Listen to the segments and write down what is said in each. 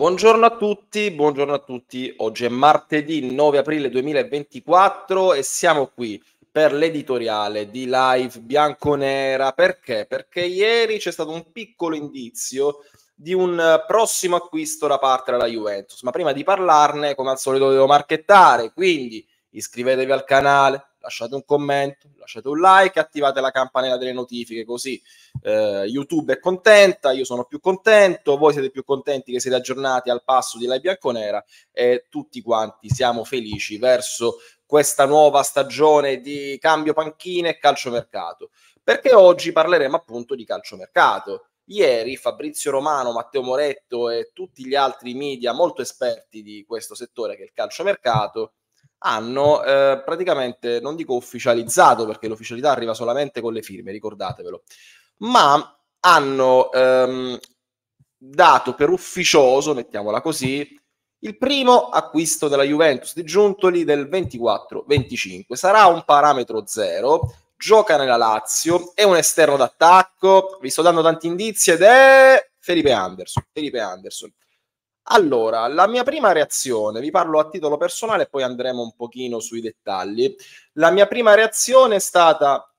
Buongiorno a tutti, buongiorno a tutti. Oggi è martedì 9 aprile 2024 e siamo qui per l'editoriale di Live Bianconera. Perché? Perché ieri c'è stato un piccolo indizio di un prossimo acquisto da parte della Juventus, ma prima di parlarne, come al solito, devo marchettare, quindi iscrivetevi al canale, lasciate un commento, lasciate un like, attivate la campanella delle notifiche, così eh, YouTube è contenta, io sono più contento, voi siete più contenti che siete aggiornati al passo di Lai Bianconera e tutti quanti siamo felici verso questa nuova stagione di cambio panchine e calciomercato, perché oggi parleremo appunto di calciomercato. Ieri Fabrizio Romano, Matteo Moretto e tutti gli altri media molto esperti di questo settore che è il calciomercato hanno eh, praticamente, non dico ufficializzato, perché l'ufficialità arriva solamente con le firme, ricordatevelo, ma hanno ehm, dato per ufficioso, mettiamola così, il primo acquisto della Juventus di Giuntoli del 24-25. Sarà un parametro zero, gioca nella Lazio, è un esterno d'attacco, vi sto dando tanti indizi ed è Felipe Anderson. Felipe Anderson. Allora, la mia prima reazione, vi parlo a titolo personale e poi andremo un pochino sui dettagli. La mia prima reazione è stata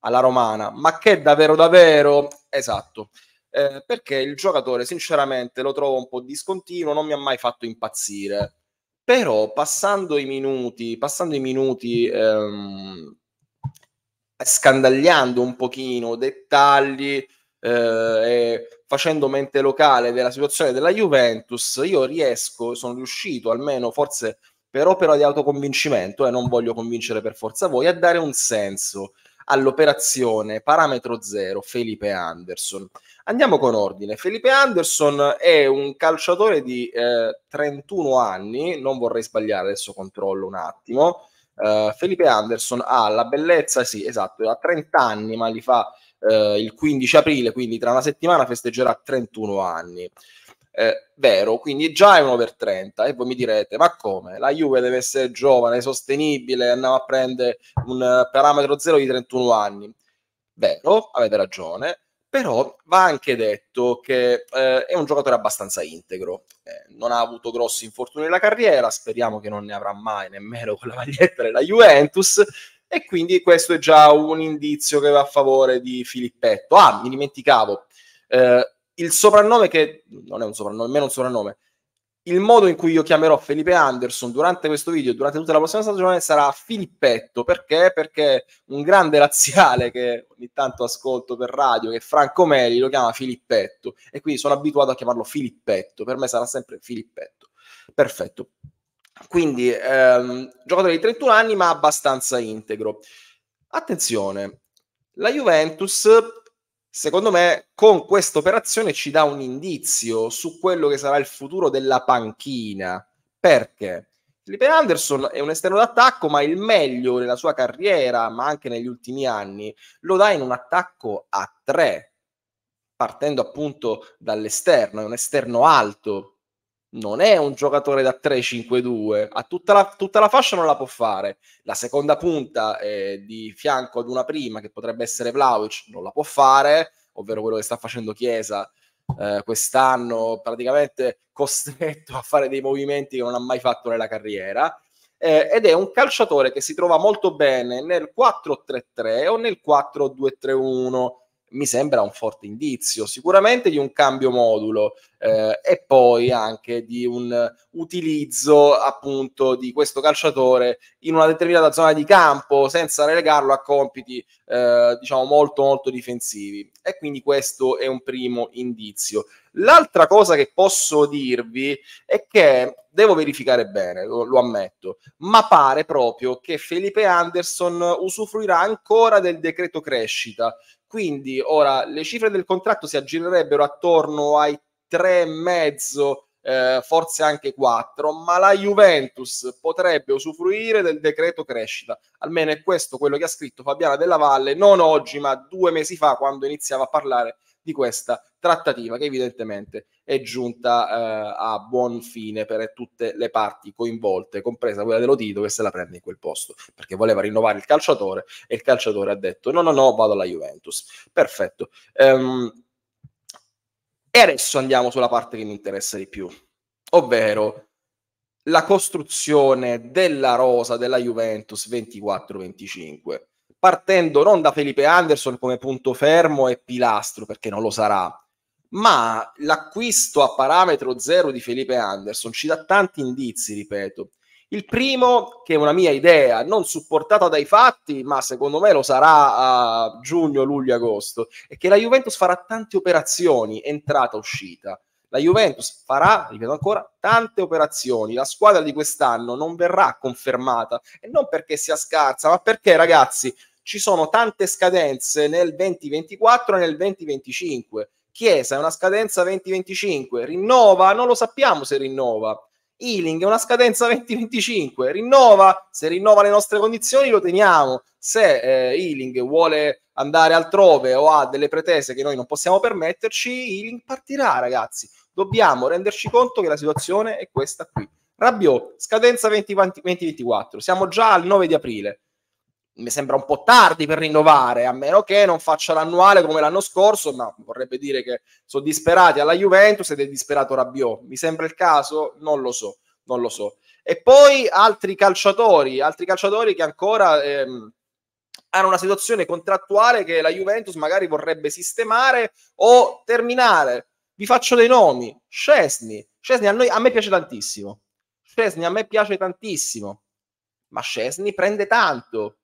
alla romana, ma che davvero davvero? Esatto. Eh, perché il giocatore sinceramente lo trovo un po' discontinuo, non mi ha mai fatto impazzire. Però passando i minuti, passando i minuti ehm, scandagliando un pochino dettagli, eh, facendo mente locale della situazione della Juventus, io riesco, sono riuscito almeno forse per opera di autoconvincimento, e eh, non voglio convincere per forza voi, a dare un senso all'operazione parametro zero Felipe Anderson. Andiamo con ordine. Felipe Anderson è un calciatore di eh, 31 anni, non vorrei sbagliare, adesso controllo un attimo. Uh, Felipe Anderson ha la bellezza, sì, esatto, ha 30 anni, ma li fa eh, il 15 aprile, quindi tra una settimana festeggerà 31 anni. Eh, vero, quindi già è un over 30 e voi mi direte ma come? La Juve deve essere giovane, sostenibile, andiamo a prendere un parametro zero di 31 anni. Vero, avete ragione, però va anche detto che eh, è un giocatore abbastanza integro, eh, non ha avuto grossi infortuni nella carriera, speriamo che non ne avrà mai nemmeno con la maglietta della Juventus, e quindi questo è già un indizio che va a favore di Filippetto. Ah, mi dimenticavo, eh, il soprannome che non è un soprannome, meno un soprannome, il modo in cui io chiamerò Felipe Anderson durante questo video, durante tutta la prossima stagione, sarà Filippetto. Perché? Perché un grande laziale che ogni tanto ascolto per radio, che è Franco Meli, lo chiama Filippetto. E quindi sono abituato a chiamarlo Filippetto. Per me sarà sempre Filippetto. Perfetto. Quindi ehm, giocatore di 31 anni ma abbastanza integro. Attenzione, la Juventus secondo me con questa operazione ci dà un indizio su quello che sarà il futuro della panchina. Perché? Felipe Anderson è un esterno d'attacco, ma il meglio nella sua carriera, ma anche negli ultimi anni, lo dà in un attacco a tre, partendo appunto dall'esterno, è un esterno alto, non è un giocatore da 3-5-2, ha tutta la, tutta la, fascia non la può fare. La seconda punta eh, di fianco ad una prima, che potrebbe essere Vlaovic, non la può fare, ovvero quello che sta facendo Chiesa eh, quest'anno, praticamente costretto a fare dei movimenti che non ha mai fatto nella carriera. Eh, ed è un calciatore che si trova molto bene nel 4-3-3 o nel 4-2-3-1 mi sembra un forte indizio, sicuramente di un cambio modulo eh, e poi anche di un utilizzo appunto di questo calciatore in una determinata zona di campo senza relegarlo a compiti eh, diciamo molto molto difensivi e quindi questo è un primo indizio. L'altra cosa che posso dirvi è che devo verificare bene, lo, lo, ammetto, ma pare proprio che Felipe Anderson usufruirà ancora del decreto crescita, quindi ora le cifre del contratto si aggirerebbero attorno ai tre 3,5 eh, forse anche quattro, ma la Juventus potrebbe usufruire del decreto crescita. Almeno è questo quello che ha scritto Fabiana Della Valle, non oggi, ma due mesi fa, quando iniziava a parlare di questa trattativa, che evidentemente è giunta eh, a buon fine per tutte le parti coinvolte, compresa quella dell'Odito che se la prende in quel posto, perché voleva rinnovare il calciatore e il calciatore ha detto no, no, no, vado alla Juventus. Perfetto. Um, e adesso andiamo sulla parte che mi interessa di più, ovvero la costruzione della rosa della Juventus 24-25, partendo non da Felipe Anderson come punto fermo e pilastro, perché non lo sarà, ma l'acquisto a parametro zero di Felipe Anderson ci dà tanti indizi, ripeto. Il primo, che è una mia idea, non supportata dai fatti, ma secondo me lo sarà a giugno, luglio, agosto, è che la Juventus farà tante operazioni, entrata-uscita. La Juventus farà, ripeto ancora, tante operazioni. La squadra di quest'anno non verrà confermata, e non perché sia scarsa, ma perché, ragazzi, ci sono tante scadenze nel 2024 e nel 2025 Chiesa è una scadenza 2025, rinnova, non lo sappiamo se rinnova. Ealing è una scadenza 2025, rinnova, se rinnova le nostre condizioni lo teniamo. Se eh, Ealing vuole andare altrove o ha delle pretese che noi non possiamo permetterci, Ealing partirà, ragazzi. Dobbiamo renderci conto che la situazione è questa qui. Rabiot, scadenza 20, 20, 2024, siamo già al 9 di aprile mi sembra un po' tardi per rinnovare, a meno che non faccia l'annuale come l'anno scorso, ma vorrebbe dire che sono disperati alla Juventus ed è disperato Rabiot. Mi sembra il caso? Non lo so, non lo so. E poi altri calciatori, altri calciatori che ancora ehm, hanno una situazione contrattuale che la Juventus magari vorrebbe sistemare o terminare. Vi faccio dei nomi. Scesni. Scesni a, noi, a me piace tantissimo. Scesni a me piace tantissimo. Ma Scesni prende tanto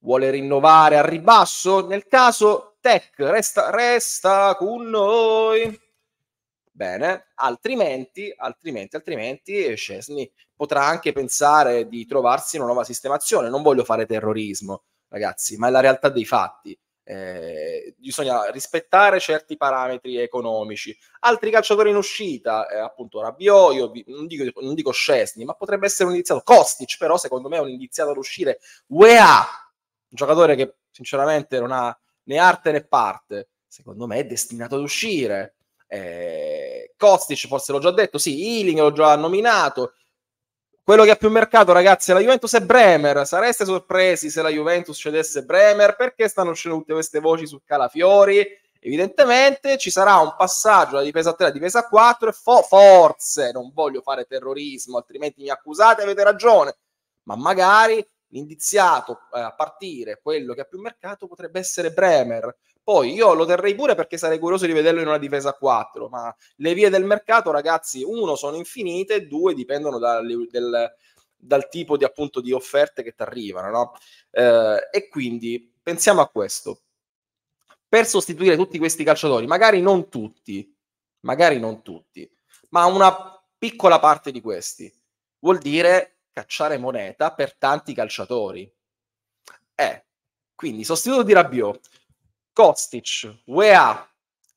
vuole rinnovare a ribasso. Nel caso, Tech resta, resta con noi. Bene, altrimenti, altrimenti, altrimenti Scesni potrà anche pensare di trovarsi una nuova sistemazione. Non voglio fare terrorismo, ragazzi, ma è la realtà dei fatti. Eh, bisogna rispettare certi parametri economici. Altri calciatori in uscita, eh, appunto Rabiot, io vi, non, dico, non dico Scesni, ma potrebbe essere un indiziato. Kostic però secondo me è un indiziato ad uscire. UEA giocatore che sinceramente non ha né arte né parte, secondo me è destinato ad uscire. Eh, Kostic forse l'ho già detto, sì, Ealing l'ho già nominato. Quello che ha più mercato, ragazzi, è la Juventus e Bremer. Sareste sorpresi se la Juventus cedesse Bremer? Perché stanno uscendo tutte queste voci su Calafiori? Evidentemente ci sarà un passaggio da difesa 3 a difesa 4 e fo- forse, non voglio fare terrorismo, altrimenti mi accusate, avete ragione, ma magari l'indiziato eh, a partire, quello che ha più mercato, potrebbe essere Bremer. Poi io lo terrei pure perché sarei curioso di vederlo in una difesa a 4, ma le vie del mercato, ragazzi, uno sono infinite, due dipendono dal, del, dal tipo di, appunto, di offerte che ti arrivano. No? Eh, e quindi pensiamo a questo. Per sostituire tutti questi calciatori, magari non tutti, magari non tutti, ma una piccola parte di questi, vuol dire cacciare moneta per tanti calciatori. Eh, quindi sostituto di Rabiot, Kostic, UEA,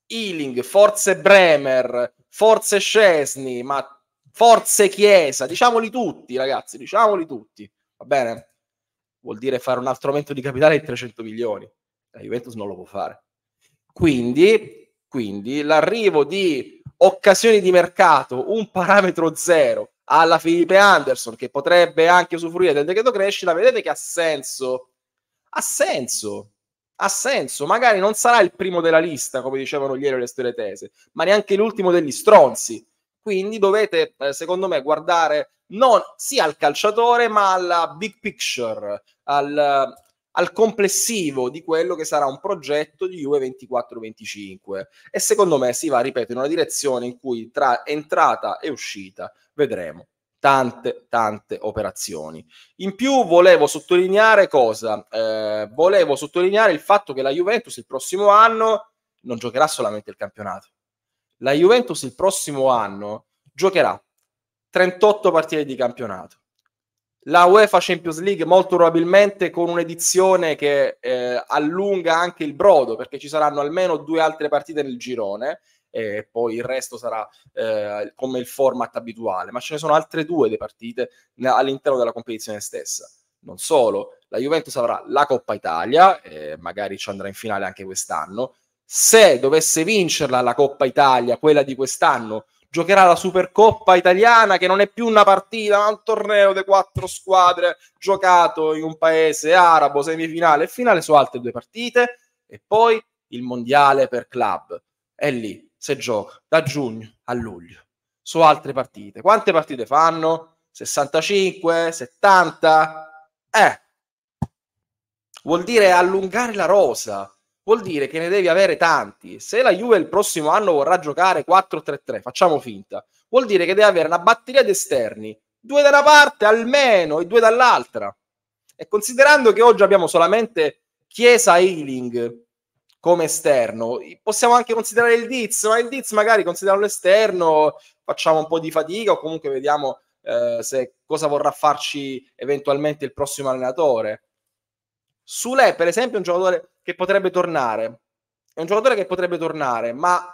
Ealing, forse Bremer, forse Scesni, ma forse Chiesa, diciamoli tutti ragazzi, diciamoli tutti, va bene? Vuol dire fare un altro aumento di capitale di 300 milioni, la Juventus non lo può fare. Quindi, quindi l'arrivo di occasioni di mercato, un parametro zero, alla Filipe Anderson che potrebbe anche usufruire del decreto crescita, vedete che ha senso. Ha senso. Ha senso. Magari non sarà il primo della lista, come dicevano ieri le stelle tese, ma neanche l'ultimo degli stronzi. Quindi dovete, eh, secondo me, guardare non sia al calciatore, ma alla big picture, al, al complessivo di quello che sarà un progetto di UE 24-25 e secondo me si va, ripeto, in una direzione in cui tra entrata e uscita vedremo tante tante operazioni. In più volevo sottolineare cosa? Eh, volevo sottolineare il fatto che la Juventus il prossimo anno non giocherà solamente il campionato. La Juventus il prossimo anno giocherà 38 partite di campionato. La UEFA Champions League molto probabilmente con un'edizione che eh, allunga anche il brodo perché ci saranno almeno due altre partite nel girone e poi il resto sarà eh, come il format abituale, ma ce ne sono altre due le partite all'interno della competizione stessa. Non solo, la Juventus avrà la Coppa Italia, eh, magari ci andrà in finale anche quest'anno. Se dovesse vincerla la Coppa Italia, quella di quest'anno, giocherà la Supercoppa italiana, che non è più una partita, ma un torneo di quattro squadre giocato in un paese arabo, semifinale e finale su altre due partite, e poi il mondiale per club. È lì se gioca da giugno a luglio su altre partite. Quante partite fanno? 65, 70? Eh, vuol dire allungare la rosa, vuol dire che ne devi avere tanti. Se la Juve il prossimo anno vorrà giocare 4-3-3, facciamo finta, vuol dire che deve avere una batteria di esterni, due da una parte almeno e due dall'altra. E considerando che oggi abbiamo solamente Chiesa e Ealing, come esterno. Possiamo anche considerare il Diz, ma il Diz magari considerarlo esterno, facciamo un po' di fatica o comunque vediamo eh, se, cosa vorrà farci eventualmente il prossimo allenatore. Sule, per esempio, è un giocatore che potrebbe tornare. È un giocatore che potrebbe tornare, ma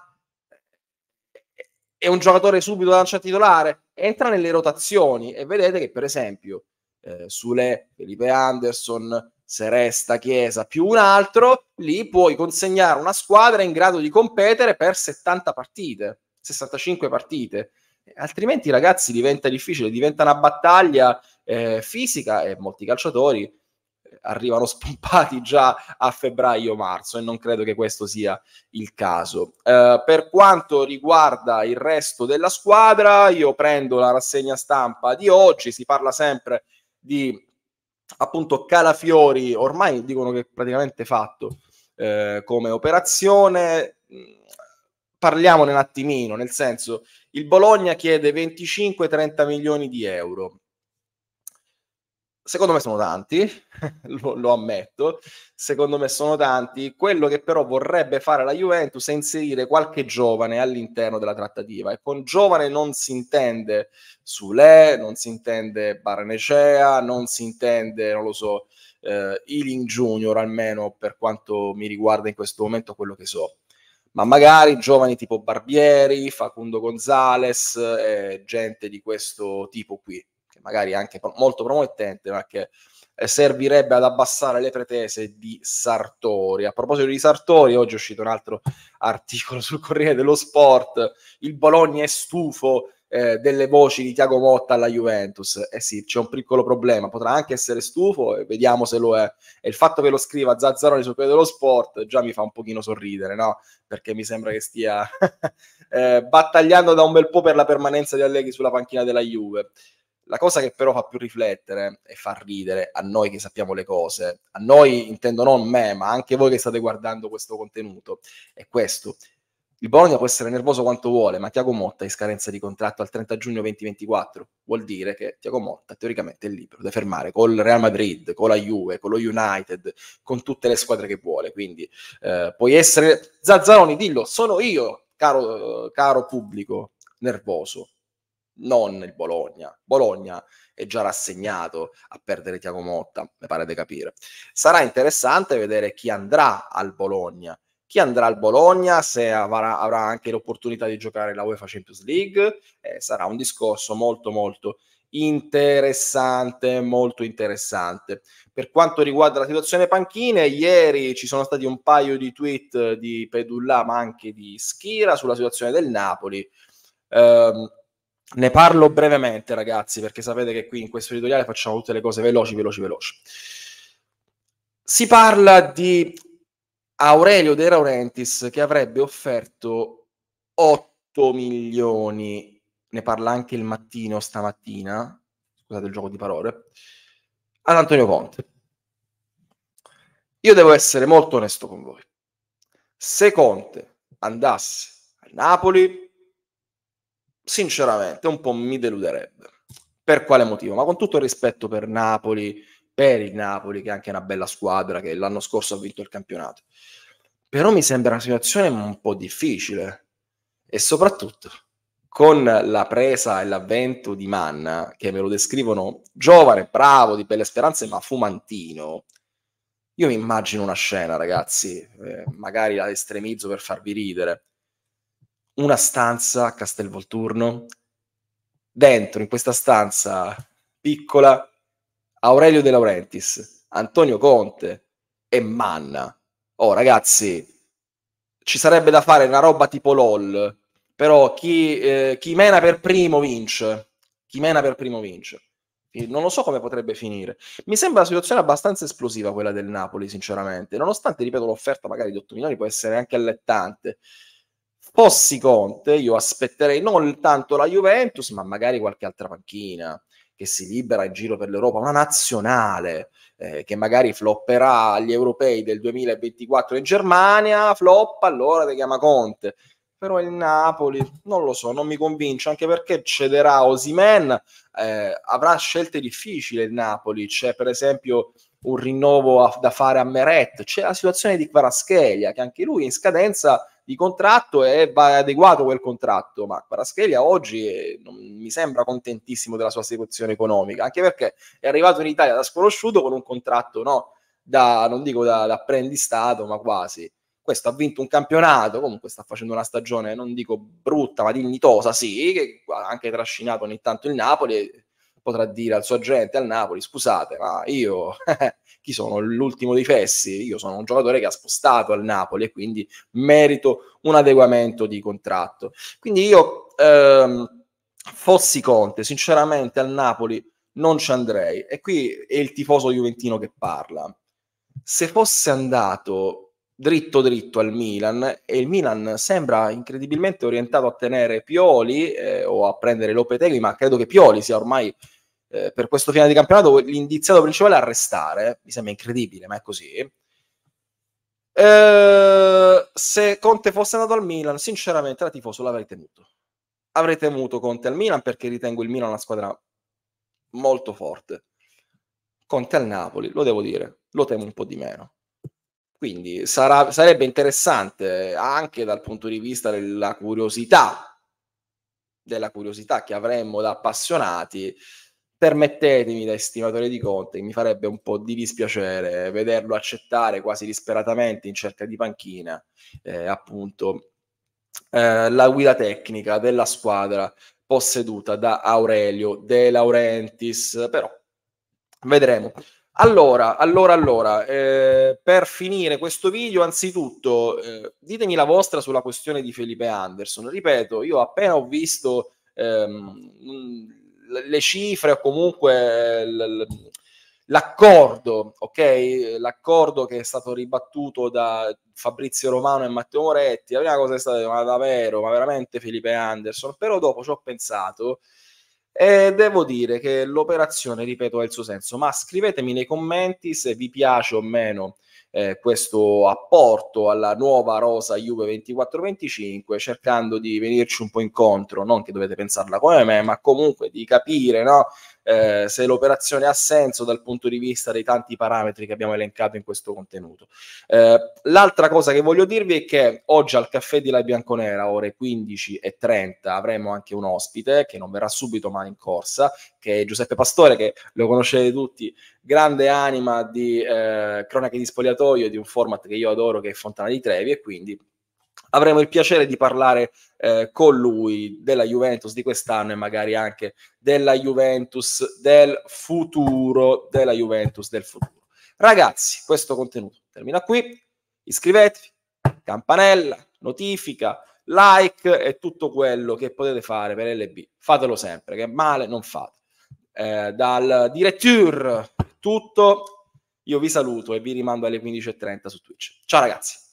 è un giocatore subito da lanciare titolare. Entra nelle rotazioni e vedete che, per esempio, eh, Sule, Felipe Anderson, se resta Chiesa più un altro, lì puoi consegnare una squadra in grado di competere per 70 partite, 65 partite. Altrimenti, ragazzi, diventa difficile, diventa una battaglia eh, fisica e molti calciatori eh, arrivano spompati già a febbraio-marzo e non credo che questo sia il caso. Eh, per quanto riguarda il resto della squadra, io prendo la rassegna stampa di oggi, si parla sempre di appunto Calafiori ormai dicono che è praticamente fatto eh, come operazione. Mm, parliamone un attimino, nel senso il Bologna chiede 25-30 milioni di euro, secondo me sono tanti, lo, lo, ammetto, secondo me sono tanti. Quello che però vorrebbe fare la Juventus è inserire qualche giovane all'interno della trattativa e con giovane non si intende Sule, non si intende Barnecea, non si intende, non lo so, eh, Ealing Junior almeno per quanto mi riguarda in questo momento quello che so. Ma magari giovani tipo Barbieri, Facundo Gonzales, eh, gente di questo tipo qui che magari è anche pro- molto promettente, ma che eh, servirebbe ad abbassare le pretese di Sartori. A proposito di Sartori, oggi è uscito un altro articolo sul Corriere dello Sport, il Bologna è stufo eh, delle voci di Tiago Motta alla Juventus. Eh sì, c'è un piccolo problema, potrà anche essere stufo, e vediamo se lo è. E il fatto che lo scriva Zazzaroni sul Corriere dello Sport già mi fa un pochino sorridere, no? Perché mi sembra che stia eh, battagliando da un bel po' per la permanenza di Allegri sulla panchina della Juve. La cosa che però fa più riflettere e fa ridere a noi che sappiamo le cose, a noi intendo non me, ma anche voi che state guardando questo contenuto, è questo. Il Bologna può essere nervoso quanto vuole, ma Tiago Motta è in scadenza di contratto al 30 giugno 2024. Vuol dire che Tiago Motta teoricamente è libero da fermare col Real Madrid, con la Juve, con lo United, con tutte le squadre che vuole. Quindi eh, puoi essere Zazzaroni, dillo, sono io, caro, caro pubblico nervoso non il Bologna. Bologna è già rassegnato a perdere Tiago Motta, mi pare di capire. Sarà interessante vedere chi andrà al Bologna. Chi andrà al Bologna, se avrà, avrà anche l'opportunità di giocare la UEFA Champions League, eh, sarà un discorso molto molto interessante, molto interessante. Per quanto riguarda la situazione panchine, ieri ci sono stati un paio di tweet di Pedulla, ma anche di Schira sulla situazione del Napoli. Um, ne parlo brevemente, ragazzi, perché sapete che qui in questo editoriale facciamo tutte le cose veloci, veloci, veloci. Si parla di Aurelio De Laurentiis che avrebbe offerto 8 milioni, ne parla anche il mattino stamattina, scusate il gioco di parole, ad Antonio Conte. Io devo essere molto onesto con voi. Se Conte andasse a Napoli, sinceramente un po' mi deluderebbe. Per quale motivo? Ma con tutto il rispetto per Napoli, per il Napoli, che è anche una bella squadra, che l'anno scorso ha vinto il campionato. Però mi sembra una situazione un po' difficile. E soprattutto, con la presa e l'avvento di Manna, che me lo descrivono giovane, bravo, di belle speranze, ma fumantino, io mi immagino una scena, ragazzi, eh, magari la estremizzo per farvi ridere, una stanza a Castelvolturno. Dentro, in questa stanza piccola, Aurelio De Laurentiis, Antonio Conte e Manna. Oh, ragazzi, ci sarebbe da fare una roba tipo LOL, però chi, eh, chi mena per primo vince. Chi mena per primo vince. Non lo so come potrebbe finire. Mi sembra una situazione abbastanza esplosiva quella del Napoli, sinceramente. Nonostante, ripeto, l'offerta magari di 8 milioni può essere anche allettante. Fossi Conte, io aspetterei non tanto la Juventus, ma magari qualche altra panchina che si libera in giro per l'Europa, una nazionale eh, che magari flopperà agli europei del 2024 in Germania, floppa, allora ti chiama Conte. Però il Napoli, non lo so, non mi convince, anche perché cederà Osimen, eh, avrà scelte difficili il Napoli, c'è per esempio un rinnovo a, da fare a Meret, c'è la situazione di Kvaraschelia, che anche lui in scadenza di contratto e va adeguato quel contratto. Ma Paraschelia oggi eh, non mi sembra contentissimo della sua situazione economica, anche perché è arrivato in Italia da sconosciuto con un contratto, no? Da, non dico da, da apprendistato, ma quasi. Questo ha vinto un campionato, comunque sta facendo una stagione, non dico brutta, ma dignitosa, sì, che ha anche trascinato ogni tanto il Napoli potrà dire al suo agente, al Napoli, scusate, ma io chi sono l'ultimo dei fessi? Io sono un giocatore che ha spostato al Napoli e quindi merito un adeguamento di contratto. Quindi io, ehm, fossi Conte, sinceramente al Napoli non ci andrei. E qui è il tifoso juventino che parla. Se fosse andato dritto dritto al Milan e il Milan sembra incredibilmente orientato a tenere Pioli eh, o a prendere Lopetegui, ma credo che Pioli sia ormai eh, per questo finale di campionato l'indiziato principale a restare. Mi sembra incredibile, ma è così. Eh, se Conte fosse andato al Milan, sinceramente la tifoso l'avrei tenuto. Avrei temuto Conte al Milan perché ritengo il Milan una squadra molto forte. Conte al Napoli, lo devo dire, lo temo un po' di meno quindi sarà, sarebbe interessante anche dal punto di vista della curiosità, della curiosità che avremmo da appassionati. Permettetemi da estimatore di Conte, mi farebbe un po' di dispiacere vederlo accettare quasi disperatamente in cerca di panchina, eh, appunto, eh, la guida tecnica della squadra posseduta da Aurelio De Laurentiis, però vedremo. Allora, allora, allora, eh, per finire questo video, anzitutto eh, ditemi la vostra sulla questione di Felipe Anderson. Ripeto, io appena ho visto ehm, le cifre o comunque eh, l- l- l'accordo, ok? L'accordo che è stato ribattuto da Fabrizio Romano e Matteo Moretti, la prima cosa è stata, ma davvero, ma veramente Felipe Anderson? Però dopo ci ho pensato e devo dire che l'operazione, ripeto, ha il suo senso, ma scrivetemi nei commenti se vi piace o meno eh, questo apporto alla nuova rosa Juve 24-25, cercando di venirci un po' incontro, non che dovete pensarla come me, ma comunque di capire no? Eh, se l'operazione ha senso dal punto di vista dei tanti parametri che abbiamo elencato in questo contenuto. Eh, l'altra cosa che voglio dirvi è che oggi al caffè di La Bianconera, ore 15 e 30, avremo anche un ospite che non verrà subito ma in corsa, che è Giuseppe Pastore, che lo conoscete tutti, grande anima di eh, cronache di spogliatoio, di un format che io adoro, che è Fontana di Trevi, e quindi avremo il piacere di parlare eh, con lui della Juventus di quest'anno e magari anche della Juventus del futuro, della Juventus del futuro. Ragazzi, questo contenuto termina qui. Iscrivetevi, campanella, notifica, like e tutto quello che potete fare per LB. Fatelo sempre, che male non fate. Eh, dal direttore tutto, io vi saluto e vi rimando alle 15.30 su Twitch. Ciao ragazzi!